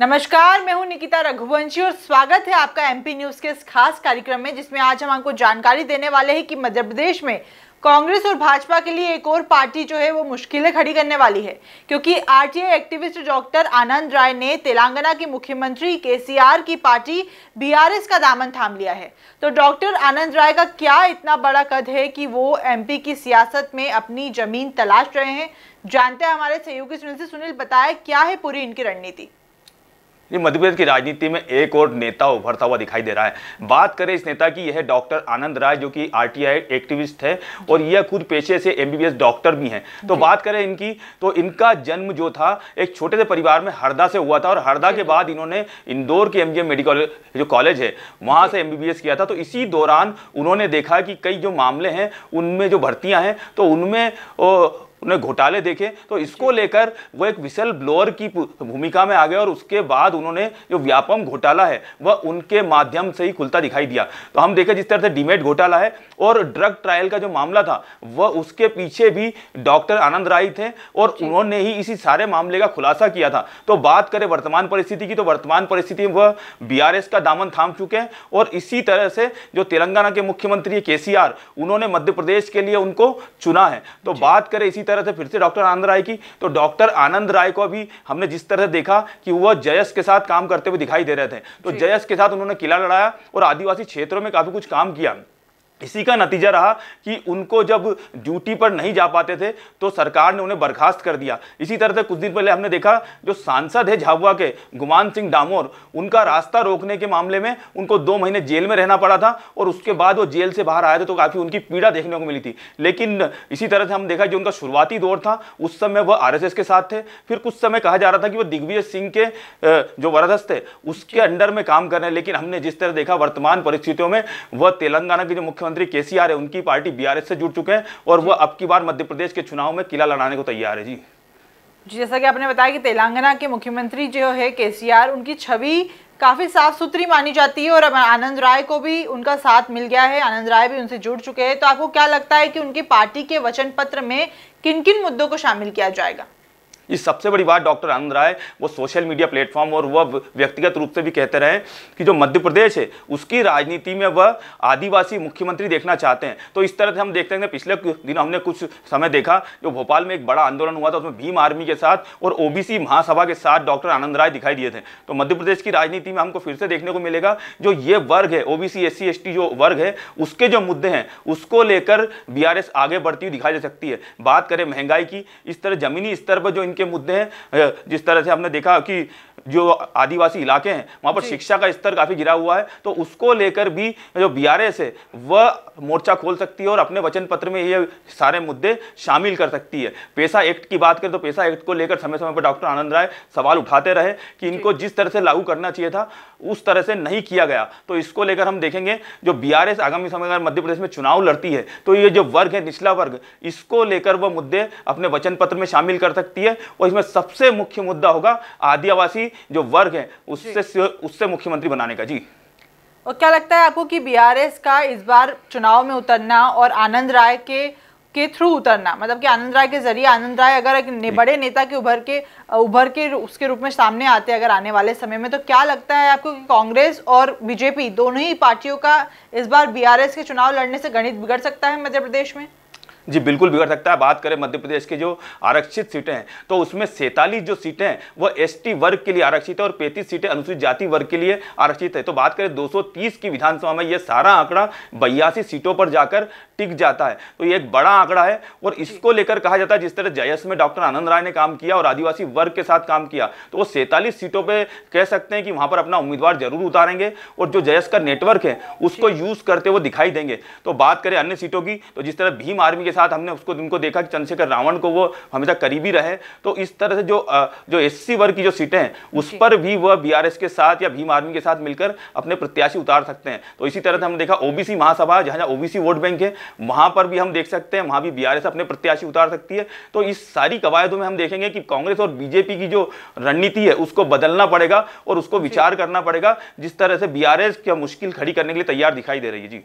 नमस्कार मैं हूं निकिता रघुवंशी और स्वागत है आपका एमपी न्यूज के इस खास कार्यक्रम में जिसमें आज हम आपको जानकारी देने वाले हैं कि मध्य प्रदेश में कांग्रेस और भाजपा के लिए एक और पार्टी जो है वो मुश्किलें खड़ी करने वाली है क्योंकि RTI activist doctor Anand Rai ने तेलंगाना के मुख्यमंत्री केसीआर की पार्टी बीआरएस का दामन थाम लिया है तो डॉक्टर आनंद राय का क्या इतना बड़ा कद है कि वो एमपी की सियासत में अपनी जमीन तलाश रहे हैं जानते हैं हमारे सहयोगी सुनील से सुनील बताया क्या है पूरी इनकी रणनीति ये मध्य प्रदेश की राजनीति में एक और नेता उभरता हुआ दिखाई दे रहा है बात करें इस नेता की यह डॉक्टर आनंद राय जो कि आरटीआई एक्टिविस्ट है और यह खुद पेशे से एमबीबीएस डॉक्टर भी हैं तो बात करें इनकी तो इनका जन्म जो था एक छोटे से परिवार में हरदा से हुआ था और हरदा के बाद इन्होंने इंदौर के एम मेडिकल जो कॉलेज है वहाँ से एम किया था तो इसी दौरान उन्होंने देखा कि कई जो मामले हैं उनमें जो भर्तियाँ हैं तो उनमें उन्हें घोटाले देखे तो इसको लेकर वो एक विसल ब्लोअर की भूमिका में आ गए और उसके बाद उन्होंने जो व्यापम घोटाला है वह उनके माध्यम से ही खुलता दिखाई दिया तो हम देखें जिस तरह से डीमेट घोटाला है और ड्रग ट्रायल का जो मामला था वह उसके पीछे भी डॉक्टर आनंद राय थे और उन्होंने ही इसी सारे मामले का खुलासा किया था तो बात करें वर्तमान परिस्थिति की तो वर्तमान परिस्थिति में वह बी का दामन थाम चुके हैं और इसी तरह से जो तेलंगाना के मुख्यमंत्री है केसीआर उन्होंने मध्य प्रदेश के लिए उनको चुना है तो बात करें इसी तरह से फिर से डॉक्टर आनंद राय की तो डॉक्टर आनंद राय को भी हमने जिस तरह से देखा कि वह जयस के साथ काम करते हुए दिखाई दे रहे थे तो जयस के साथ उन्होंने किला लड़ाया और आदिवासी क्षेत्रों में काफ़ी कुछ काम किया इसी का नतीजा रहा कि उनको जब ड्यूटी पर नहीं जा पाते थे तो सरकार ने उन्हें बर्खास्त कर दिया इसी तरह से कुछ दिन पहले हमने देखा जो सांसद है झाबुआ के गुमान सिंह डामोर उनका रास्ता रोकने के मामले में उनको दो महीने जेल में रहना पड़ा था और उसके बाद वो जेल से बाहर आए थे तो काफ़ी उनकी पीड़ा देखने को मिली थी लेकिन इसी तरह से हम देखा जो उनका शुरुआती दौर था उस समय वह आर के साथ थे फिर कुछ समय कहा जा रहा था कि वह दिग्विजय सिंह के जो वरदस्त थे उसके अंडर में काम कर रहे हैं लेकिन हमने जिस तरह देखा वर्तमान परिस्थितियों में वह तेलंगाना के जो मुख्य मंत्री केसीआर है उनकी पार्टी बीआरएस से जुड़ चुके हैं और वो अब की बार मध्य प्रदेश के चुनाव में किला लड़ाने को तैयार है जी जी जैसा कि आपने बताया कि तेलंगाना के मुख्यमंत्री जो है आर उनकी छवि काफ़ी साफ सुथरी मानी जाती है और अब आनंद राय को भी उनका साथ मिल गया है आनंद राय भी उनसे जुड़ चुके हैं तो आपको क्या लगता है कि उनकी पार्टी के वचन पत्र में किन किन मुद्दों को शामिल किया जाएगा ये सबसे बड़ी बात डॉक्टर आनंद राय वो सोशल मीडिया प्लेटफॉर्म और वह व्यक्तिगत रूप से भी कहते रहे कि जो मध्य प्रदेश है उसकी राजनीति में वह आदिवासी मुख्यमंत्री देखना चाहते हैं तो इस तरह से हम देखते हैं पिछले दिन हमने कुछ समय देखा जो भोपाल में एक बड़ा आंदोलन हुआ था उसमें भीम आर्मी के साथ और ओबीसी महासभा के साथ डॉक्टर आनंद राय दिखाई दिए थे तो मध्य प्रदेश की राजनीति में हमको फिर से देखने को मिलेगा जो ये वर्ग है ओबीसी एस सी जो वर्ग है उसके जो मुद्दे हैं उसको लेकर बी आगे बढ़ती हुई दिखाई दे सकती है बात करें महंगाई की इस तरह जमीनी स्तर पर जो इन के मुद्दे हैं जिस तरह से हमने देखा कि जो आदिवासी इलाके हैं वहाँ पर शिक्षा का स्तर काफ़ी गिरा हुआ है तो उसको लेकर भी जो बी आर है वह मोर्चा खोल सकती है और अपने वचन पत्र में ये सारे मुद्दे शामिल कर सकती है पेशा एक्ट की बात करें तो पेशा एक्ट को लेकर समय समय पर डॉक्टर आनंद राय सवाल उठाते रहे कि इनको जिस तरह से लागू करना चाहिए था उस तरह से नहीं किया गया तो इसको लेकर हम देखेंगे जो बी आर एस आगामी समय अगर मध्य प्रदेश में चुनाव लड़ती है तो ये जो वर्ग है निचला वर्ग इसको लेकर वह मुद्दे अपने वचन पत्र में शामिल कर सकती है और इसमें सबसे मुख्य मुद्दा होगा आदिवासी जो वर्ग है उससे उससे मुख्यमंत्री बनाने का जी और क्या लगता है आपको कि बीआरएस का इस बार चुनाव में उतरना और आनंद राय के के थ्रू उतरना मतलब कि आनंद राय के जरिए आनंद राय अगर एक ने, बड़े नेता के उभर के उभर के उसके रूप में सामने आते हैं अगर आने वाले समय में तो क्या लगता है आपको कि कांग्रेस और बीजेपी दोनों ही पार्टियों का इस बार बीआरएस के चुनाव लड़ने से गणित बिगड़ सकता है मध्य प्रदेश में जी बिल्कुल बिगड़ सकता है बात करें मध्य प्रदेश की जो आरक्षित सीटें हैं तो उसमें सैंतालीस जो सीटें हैं वो एसटी वर्ग के लिए आरक्षित है और पैंतीस सीटें अनुसूचित जाति वर्ग के लिए आरक्षित है तो बात करें 230 की विधानसभा में यह सारा आंकड़ा बयासी सीटों पर जाकर टिक जाता है तो ये एक बड़ा आंकड़ा है और इसको लेकर कहा जाता है जिस तरह जयस में डॉक्टर आनंद राय ने काम किया और आदिवासी वर्ग के साथ काम किया तो वो सैंतालीस सीटों पर कह सकते हैं कि वहां पर अपना उम्मीदवार जरूर उतारेंगे और जो जयस का नेटवर्क है उसको यूज करते हुए दिखाई देंगे तो बात करें अन्य सीटों की तो जिस तरह भीम आर्मी के साथ हमने उसको उनको देखा कि चंद्रशेखर रावण को वो हमेशा करीबी रहे तो इस तरह से जो जो एस वर्ग की जो सीटें हैं उस पर भी वह बी के साथ या भीम आर्मी के साथ मिलकर अपने प्रत्याशी उतार सकते हैं तो इसी तरह से हमने देखा ओबीसी महासभा जहाँ जहाँ ओबीसी वोट बैंक है वहाँ पर भी हम देख सकते हैं वहाँ भी बी अपने प्रत्याशी उतार सकती है तो इस सारी कवायदों में हम देखेंगे कि कांग्रेस और बीजेपी की जो रणनीति है उसको बदलना पड़ेगा और उसको विचार करना पड़ेगा जिस तरह से बी आर मुश्किल खड़ी करने के लिए तैयार दिखाई दे रही है जी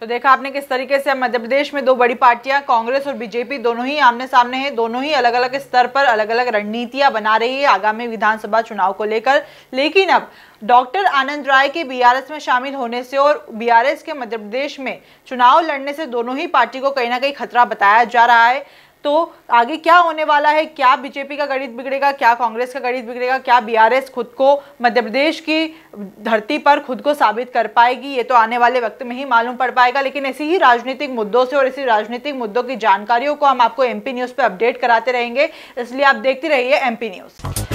तो देखा आपने किस तरीके से मध्य प्रदेश में दो बड़ी पार्टियां कांग्रेस और बीजेपी दोनों ही आमने सामने हैं दोनों ही अलग अलग स्तर पर अलग अलग रणनीतियां बना रही है आगामी विधानसभा चुनाव को लेकर लेकिन अब डॉक्टर आनंद राय के बीआरएस में शामिल होने से और बीआरएस के मध्य प्रदेश में चुनाव लड़ने से दोनों ही पार्टी को कहीं ना कहीं खतरा बताया जा रहा है तो आगे क्या होने वाला है क्या बीजेपी का गणित बिगड़ेगा क्या कांग्रेस का गणित बिगड़ेगा क्या बीआरएस खुद को मध्य प्रदेश की धरती पर खुद को साबित कर पाएगी ये तो आने वाले वक्त में ही मालूम पड़ पाएगा लेकिन ऐसी ही राजनीतिक मुद्दों से और ऐसी राजनीतिक मुद्दों की जानकारियों को हम आपको एमपी न्यूज़ पर अपडेट कराते रहेंगे इसलिए आप देखते रहिए पी न्यूज़